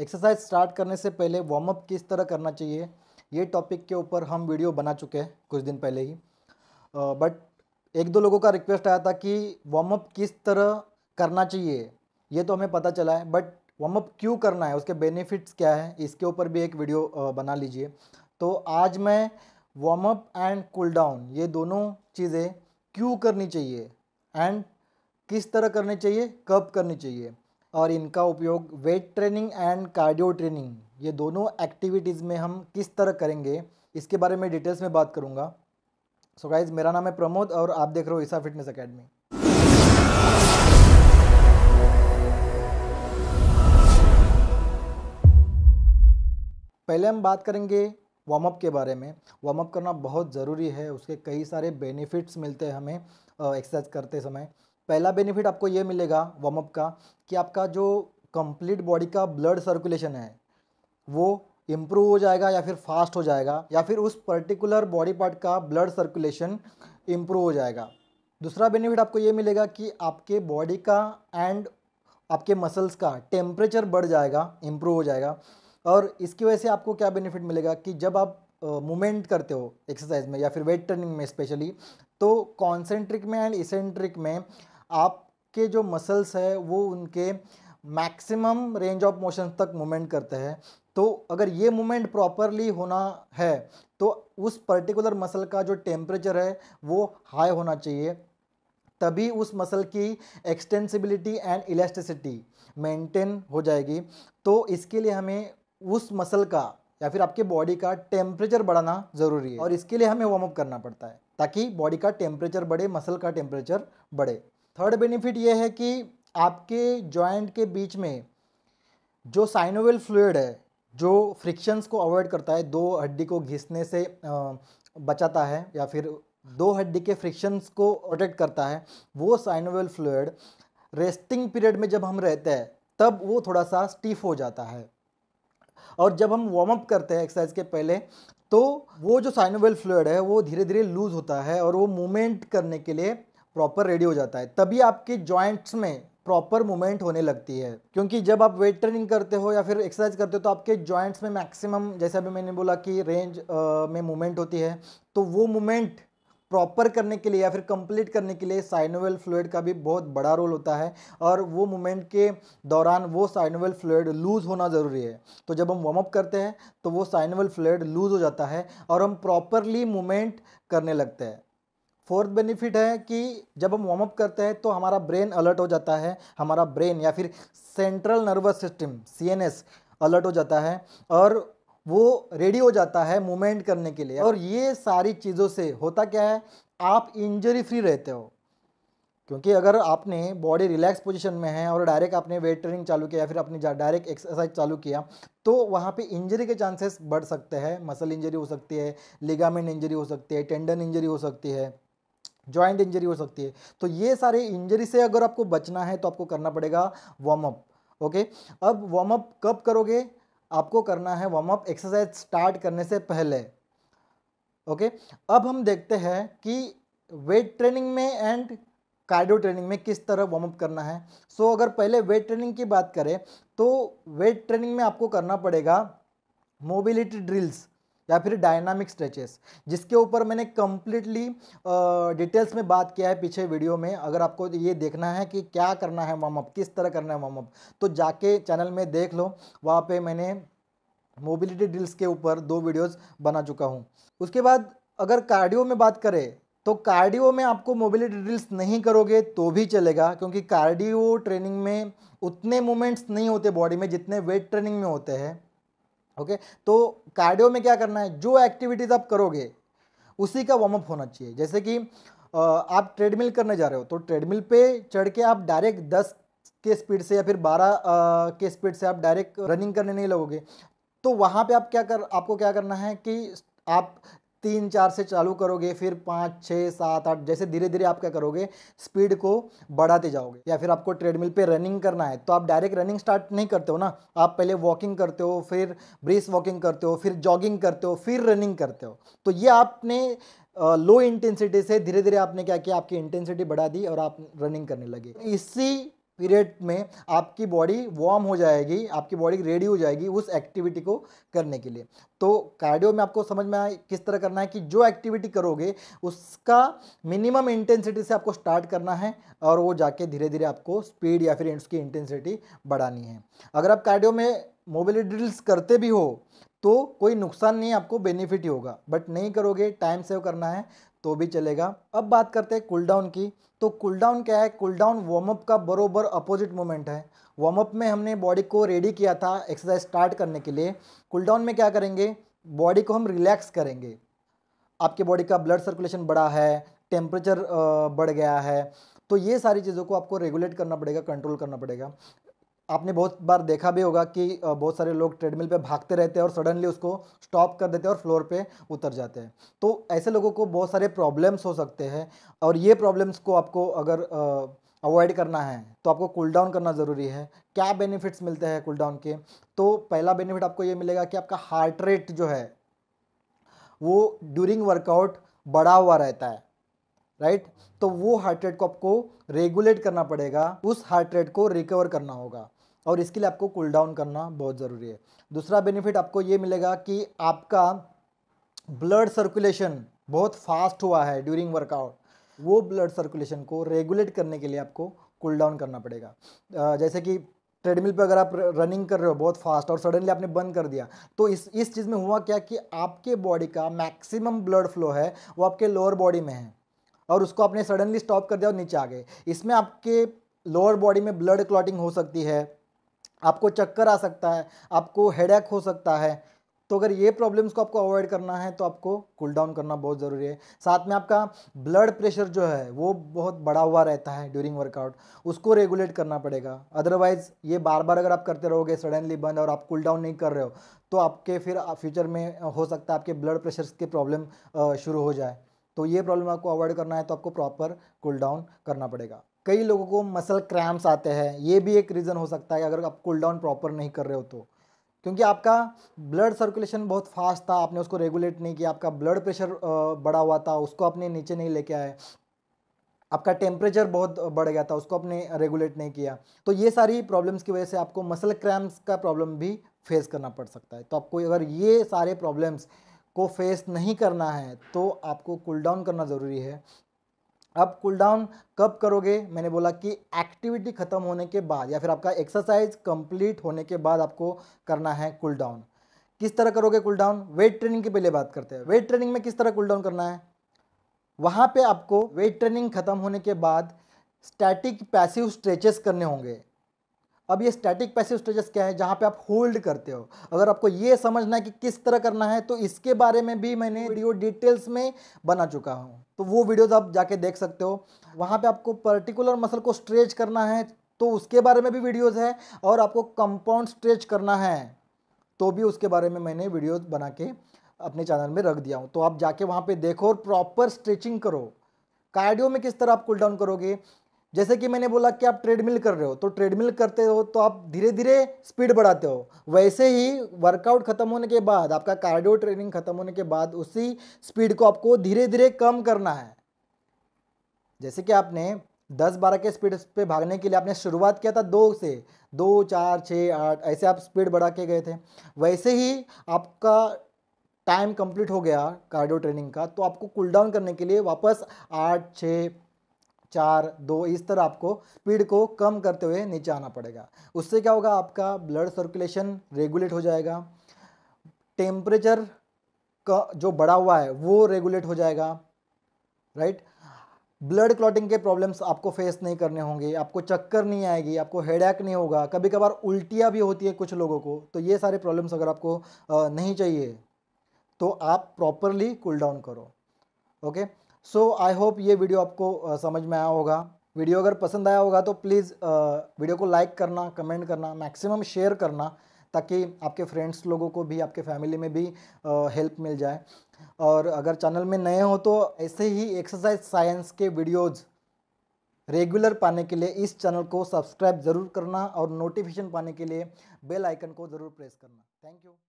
Exercise start करने से पहले वार्म अप किस तरह करना चाहिए ये टॉपिक के ऊपर हम वीडियो बना चुके हैं कुछ दिन पहले ही बट uh, एक दो लोगों का रिक्वेस्ट आया था कि वार्म अप किस तरह करना चाहिए ये तो हमें पता चला है बट वार्म अप क्यों करना है उसके बेनिफिट्स क्या है इसके ऊपर भी एक वीडियो बना लीजिए तो आज मैं warm up and cool down ये दोनों चीज़ें क्यों करनी चाहिए एंड किस तरह करनी चाहिए कब करनी चाहिए और इनका उपयोग weight training and cardio training ये दोनों एक्टिविटीज़ में हम किस तरह करेंगे इसके बारे में डिटेल्स में बात करूँगा सो so गाइज मेरा नाम है प्रमोद और आप देख रहे हो ईसा फिटनेस अकेडमी पहले हम बात करेंगे वार्म अप के बारे में वार्म अप करना बहुत ज़रूरी है उसके कई सारे बेनिफिट्स मिलते हैं हमें एक्सरसाइज करते समय पहला बेनिफिट आपको ये मिलेगा वार्म अप का कि आपका जो कंप्लीट बॉडी का ब्लड सर्कुलेशन है वो इम्प्रूव हो जाएगा या फिर फास्ट हो जाएगा या फिर उस पर्टिकुलर बॉडी पार्ट का ब्लड सर्कुलेशन इम्प्रूव हो जाएगा दूसरा बेनिफिट आपको ये मिलेगा कि आपके बॉडी का एंड आपके मसल्स का टेम्परेचर बढ़ जाएगा इम्प्रूव हो जाएगा और इसकी वजह से आपको क्या बेनिफिट मिलेगा कि जब आप मूवमेंट uh, करते हो एक्सरसाइज में या फिर वेट ट्रेनिंग में स्पेशली तो कॉन्सेंट्रिक में एंड इसेंट्रिक में आपके जो मसल्स है वो उनके मैक्सिमम रेंज ऑफ मोशन तक मूवमेंट करते हैं तो अगर ये मूवमेंट प्रॉपरली होना है तो उस पर्टिकुलर मसल का जो टेम्परेचर है वो हाई होना चाहिए तभी उस मसल की एक्सटेंसिबिलिटी एंड इलास्टिसिटी मेंटेन हो जाएगी तो इसके लिए हमें उस मसल का या फिर आपके बॉडी का टेम्परेचर बढ़ाना ज़रूरी है और इसके लिए हमें वार्म अप करना पड़ता है ताकि बॉडी का टेम्परेचर बढ़े मसल का टेम्परेचर बढ़े थर्ड बेनिफिट ये है कि आपके जॉइंट के बीच में जो साइनोवेल फ्लूड है जो फ्रिक्शंस को अवॉइड करता है दो हड्डी को घिसने से बचाता है या फिर दो हड्डी के फ्रिक्शंस को प्रोटेक्ट करता है वो साइनोवेल फ्लूड रेस्टिंग पीरियड में जब हम रहते हैं तब वो थोड़ा सा स्टीफ हो जाता है और जब हम वार्म अप करते हैं एक्सरसाइज के पहले तो वो जो साइनोवेल फ्लूड है वो धीरे धीरे लूज होता है और वो मूवमेंट करने के लिए प्रॉपर रेडी हो जाता है तभी आपके जॉइंट्स में प्रॉपर मूवमेंट होने लगती है क्योंकि जब आप वेट ट्रेनिंग करते हो या फिर एक्सरसाइज करते हो तो आपके जॉइंट्स में मैक्सिमम जैसे अभी मैंने बोला कि रेंज आ, में मूवमेंट होती है तो वो मूवमेंट प्रॉपर करने के लिए या फिर कंप्लीट करने के लिए साइनोवेल फ्लूड का भी बहुत बड़ा रोल होता है और वो मूवमेंट के दौरान वो साइनोवेल फ्लूड लूज़ होना ज़रूरी है तो जब हम वार्म अप करते हैं तो वो साइनोवेल फ्लूड लूज़ हो जाता है और हम प्रॉपरली मूवमेंट करने लगते हैं फोर्थ बेनिफिट है कि जब हम वार्म अप करते हैं तो हमारा ब्रेन अलर्ट हो जाता है हमारा ब्रेन या फिर सेंट्रल नर्वस सिस्टम सी अलर्ट हो जाता है और वो रेडी हो जाता है मूवमेंट करने के लिए और ये सारी चीज़ों से होता क्या है आप इंजरी फ्री रहते हो क्योंकि अगर आपने बॉडी रिलैक्स पोजीशन में है और डायरेक्ट आपने वेट ट्रेनिंग चालू किया या फिर आपने डायरेक्ट एक्सरसाइज चालू किया तो वहाँ पे इंजरी के चांसेस बढ़ सकते हैं मसल इंजरी हो सकती है लिगामेंट इंजरी हो सकती है टेंडन इंजरी हो सकती है ज्वाइंट इंजरी हो सकती है तो ये सारे इंजरी से अगर आपको बचना है तो आपको करना पड़ेगा वार्म अप ओके अब वार्म अप कब करोगे आपको करना है वार्म अप एक्सरसाइज स्टार्ट करने से पहले ओके अब हम देखते हैं कि वेट ट्रेनिंग में एंड कार्डियो ट्रेनिंग में किस तरह वार्म अप करना है सो so, अगर पहले वेट ट्रेनिंग की बात करें तो वेट ट्रेनिंग में आपको करना पड़ेगा मोबिलिटी ड्रिल्स या फिर डायनामिक स्ट्रेचेस जिसके ऊपर मैंने कम्प्लीटली डिटेल्स में बात किया है पीछे वीडियो में अगर आपको ये देखना है कि क्या करना है वार्मअप किस तरह करना है अप तो जाके चैनल में देख लो वहाँ पर मैंने मोबिलिटी ड्रिल्स के ऊपर दो वीडियोस बना चुका हूँ उसके बाद अगर कार्डियो में बात करें तो कार्डियो में आपको मोबिलिटी ड्रिल्स नहीं करोगे तो भी चलेगा क्योंकि कार्डियो ट्रेनिंग में उतने मूवमेंट्स नहीं होते बॉडी में जितने वेट ट्रेनिंग में होते हैं ओके तो कार्डियो में क्या करना है जो एक्टिविटीज़ आप करोगे उसी का वार्म अप होना चाहिए जैसे कि आप ट्रेडमिल करने जा रहे हो तो ट्रेडमिल पे चढ़ के आप डायरेक्ट दस के स्पीड से या फिर बारह के स्पीड से आप डायरेक्ट रनिंग करने नहीं लगोगे तो वहाँ पे आप क्या कर आपको क्या करना है कि आप तीन चार से चालू करोगे फिर पाँच छः सात आठ जैसे धीरे धीरे आप क्या करोगे स्पीड को बढ़ाते जाओगे या फिर आपको ट्रेडमिल पे रनिंग करना है तो आप डायरेक्ट रनिंग स्टार्ट नहीं करते हो ना आप पहले वॉकिंग करते हो फिर ब्रीस वॉकिंग करते हो फिर जॉगिंग करते हो फिर रनिंग करते हो तो ये आपने लो इंटेंसिटी से धीरे धीरे आपने क्या किया आपकी इंटेंसिटी बढ़ा दी और आप रनिंग करने लगे इसी पीरियड में आपकी बॉडी वार्म हो जाएगी आपकी बॉडी रेडी हो जाएगी उस एक्टिविटी को करने के लिए तो कार्डियो में आपको समझ में आए किस तरह करना है कि जो एक्टिविटी करोगे उसका मिनिमम इंटेंसिटी से आपको स्टार्ट करना है और वो जाके धीरे धीरे आपको स्पीड या फिर उसकी इंटेंसिटी बढ़ानी है अगर आप कार्डियो में मोबिलिटी ड्रिल्स करते भी हो तो कोई नुकसान नहीं आपको बेनिफिट ही होगा बट नहीं करोगे टाइम सेव करना है तो भी चलेगा अब बात करते हैं कूलडाउन डाउन की तो कूलडाउन डाउन क्या है कूल डाउन वार्म अप का बरोबर अपोजिट मोमेंट है वार्म अप में हमने बॉडी को रेडी किया था एक्सरसाइज स्टार्ट करने के लिए कूल डाउन में क्या करेंगे बॉडी को हम रिलैक्स करेंगे आपके बॉडी का ब्लड सर्कुलेशन बढ़ा है टेम्परेचर बढ़ गया है तो ये सारी चीज़ों को आपको रेगुलेट करना पड़ेगा कंट्रोल करना पड़ेगा आपने बहुत बार देखा भी होगा कि बहुत सारे लोग ट्रेडमिल पे भागते रहते हैं और सडनली उसको स्टॉप कर देते हैं और फ्लोर पे उतर जाते हैं तो ऐसे लोगों को बहुत सारे प्रॉब्लम्स हो सकते हैं और ये प्रॉब्लम्स को आपको अगर अवॉइड करना है तो आपको कूल डाउन करना ज़रूरी है क्या बेनिफिट्स मिलते हैं कूल डाउन के तो पहला बेनिफिट आपको ये मिलेगा कि आपका हार्ट रेट जो है वो ड्यूरिंग वर्कआउट बढ़ा हुआ रहता है राइट right? तो वो हार्ट रेट को आपको रेगुलेट करना पड़ेगा उस हार्ट रेट को रिकवर करना होगा और इसके लिए आपको कूल डाउन करना बहुत ज़रूरी है दूसरा बेनिफिट आपको ये मिलेगा कि आपका ब्लड सर्कुलेशन बहुत फास्ट हुआ है ड्यूरिंग वर्कआउट वो ब्लड सर्कुलेशन को रेगुलेट करने के लिए आपको कूल डाउन करना पड़ेगा जैसे कि ट्रेडमिल पे अगर आप रनिंग कर रहे हो बहुत फास्ट और सडनली आपने बंद कर दिया तो इस इस चीज़ में हुआ क्या कि आपके बॉडी का मैक्सिमम ब्लड फ्लो है वो आपके लोअर बॉडी में है और उसको आपने सडनली स्टॉप कर दिया और नीचे आ गए इसमें आपके लोअर बॉडी में ब्लड क्लॉटिंग हो सकती है आपको चक्कर आ सकता है आपको हेडेक हो सकता है तो अगर ये प्रॉब्लम्स को आपको अवॉइड करना है तो आपको कूल डाउन करना बहुत ज़रूरी है साथ में आपका ब्लड प्रेशर जो है वो बहुत बढ़ा हुआ रहता है ड्यूरिंग वर्कआउट उसको रेगुलेट करना पड़ेगा अदरवाइज़ ये बार बार अगर आप करते रहोगे सडनली बंद और आप कूल डाउन नहीं कर रहे हो तो आपके फिर फ्यूचर में हो सकता है आपके ब्लड प्रेशर की प्रॉब्लम शुरू हो जाए तो ये प्रॉब्लम आपको अवॉइड करना है तो आपको प्रॉपर कूल डाउन करना पड़ेगा कई लोगों को मसल क्रैम्प्स आते हैं ये भी एक रीज़न हो सकता है अगर आप कूल डाउन प्रॉपर नहीं कर रहे हो तो क्योंकि आपका ब्लड सर्कुलेशन बहुत फास्ट था आपने उसको रेगुलेट नहीं किया आपका ब्लड प्रेशर बढ़ा हुआ था उसको आपने नीचे नहीं लेके आए आपका टेम्परेचर बहुत बढ़ गया था उसको आपने रेगुलेट नहीं किया तो ये सारी प्रॉब्लम्स की वजह से आपको मसल क्रैम्प्स का प्रॉब्लम भी फेस करना पड़ सकता है तो आपको अगर ये सारे प्रॉब्लम्स को फेस नहीं करना है तो आपको कूल डाउन करना ज़रूरी है अब कूल डाउन कब करोगे मैंने बोला कि एक्टिविटी ख़त्म होने के बाद या फिर आपका एक्सरसाइज कंप्लीट होने के बाद आपको करना है कूल डाउन किस तरह करोगे कूल डाउन वेट ट्रेनिंग की पहले बात करते हैं वेट ट्रेनिंग में किस तरह कूल डाउन करना है वहाँ पे आपको वेट ट्रेनिंग ख़त्म होने के बाद स्टैटिक पैसिव स्ट्रेचेस करने होंगे अब ये स्टैटिक पैसिव स्टेजेस क्या है जहाँ पे आप होल्ड करते हो अगर आपको ये समझना है कि किस तरह करना है तो इसके बारे में भी मैंने वीडियो डिटेल्स में बना चुका हूँ तो वो वीडियोज आप जाके देख सकते हो वहाँ पे आपको पर्टिकुलर मसल को स्ट्रेच करना है तो उसके बारे में भी वीडियोज़ है और आपको कंपाउंड स्ट्रेच करना है तो भी उसके बारे में मैंने वीडियो बना के अपने चैनल में रख दिया हूँ तो आप जाके वहाँ पर देखो और प्रॉपर स्ट्रेचिंग करो कार्डियो में किस तरह आप कूल डाउन करोगे जैसे कि मैंने बोला कि आप ट्रेडमिल कर रहे हो तो ट्रेडमिल करते हो तो आप धीरे धीरे स्पीड बढ़ाते हो वैसे ही वर्कआउट खत्म होने के बाद आपका कार्डियो ट्रेनिंग खत्म होने के बाद उसी स्पीड को आपको धीरे धीरे कम करना है जैसे कि आपने 10-12 के स्पीड पे भागने के लिए आपने शुरुआत किया था दो से दो चार छः आठ ऐसे आप स्पीड बढ़ा के गए थे वैसे ही आपका टाइम कंप्लीट हो गया कार्डियो ट्रेनिंग का तो आपको कूल डाउन करने के लिए वापस आठ छः चार दो इस तरह आपको स्पीड को कम करते हुए नीचे आना पड़ेगा उससे क्या होगा आपका ब्लड सर्कुलेशन रेगुलेट हो जाएगा टेम्परेचर का जो बढ़ा हुआ है वो रेगुलेट हो जाएगा राइट ब्लड क्लॉटिंग के प्रॉब्लम्स आपको फेस नहीं करने होंगे आपको चक्कर नहीं आएगी आपको एक नहीं होगा कभी कभार उल्टियाँ भी होती है कुछ लोगों को तो ये सारे प्रॉब्लम्स अगर आपको नहीं चाहिए तो आप प्रॉपरली कूल डाउन करो ओके सो आई होप ये वीडियो आपको समझ में आया होगा वीडियो अगर पसंद आया होगा तो प्लीज़ वीडियो को लाइक करना कमेंट करना मैक्सिमम शेयर करना ताकि आपके फ्रेंड्स लोगों को भी आपके फैमिली में भी हेल्प मिल जाए और अगर चैनल में नए हो तो ऐसे ही एक्सरसाइज साइंस के वीडियोज़ रेगुलर पाने के लिए इस चैनल को सब्सक्राइब ज़रूर करना और नोटिफिकेशन पाने के लिए बेल आइकन को ज़रूर प्रेस करना थैंक यू